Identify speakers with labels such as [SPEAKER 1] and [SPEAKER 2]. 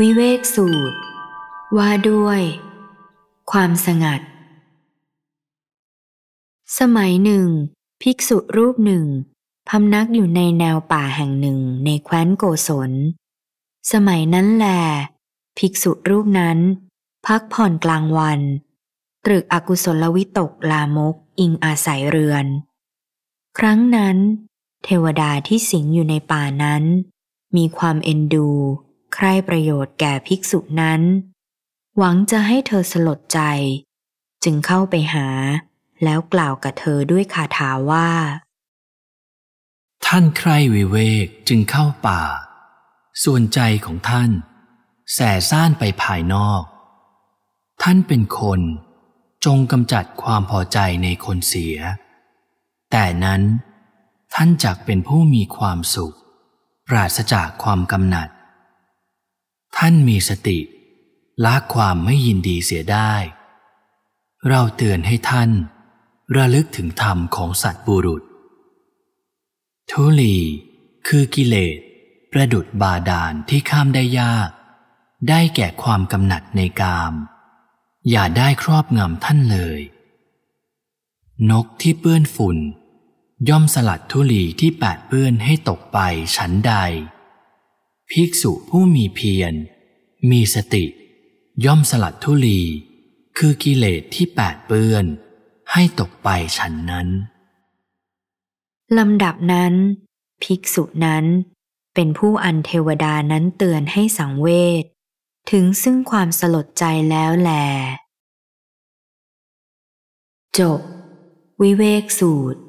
[SPEAKER 1] วิเวกสูตร ว่าด้วย ความสงัด สมัยหนึ่ง ภิกษุรูปหนึ่งพำนักอยู่ในแนวป่าแห่งหนึ่งในแคว้นโกศลสมัยนั้นแล ภิกษุรูปนั้น พักผ่อนกลางวัน ตรึกอกุศลวิตกลามกอิงอาศัยเรือน ครั้งนั้น เทวดาที่สิงอยู่ในป่านั้นมีความเอ็นดูใครประโยชน์แก่ภิกษุนั้น หวังจะให้เธอสลดใจ จึงเข้าไปหาแล้วกล่าวกับเธอด้วยคาถาว่า
[SPEAKER 2] ท่านใครวิเวกจึงเข้าป่า ส่วนใจของท่าน แส่ซ่านไปภายนอก ท่านเป็นคนจงกำจัดความพอใจในคนเสีย แต่นั้นท่านจักเป็นผู้มีความสุข ปราศจากความกำหนัดท่านมีสติละความไม่ยินดีเสียได้ เราเตือนให้ท่าน ระลึกถึงธรรมของสัตว์บุรุษทุลีคือกิเลสประดุดบาดาลที่ข้ามได้ยาก ได้แก่ความกำหนัดในกาม อย่าได้ครอบงำท่านเลย นกที่เปื้อนฝุ่น ย่อมสลัดทุลีที่แปดเปื้อนให้ตกไปฉันใด ภิกษุผู้มีเพียรมีสติ ย่อมสลัดทุลี คือกิเลสที่แปดเปื้อน ให้ตกไปฉันนั้น
[SPEAKER 1] ลำดับนั้น ภิกษุนั้นเป็นผู้อันเทวดานั้นเตือนให้สังเวชถึงซึ่งความสลดใจแล้วแลจบ วิเวกสูตร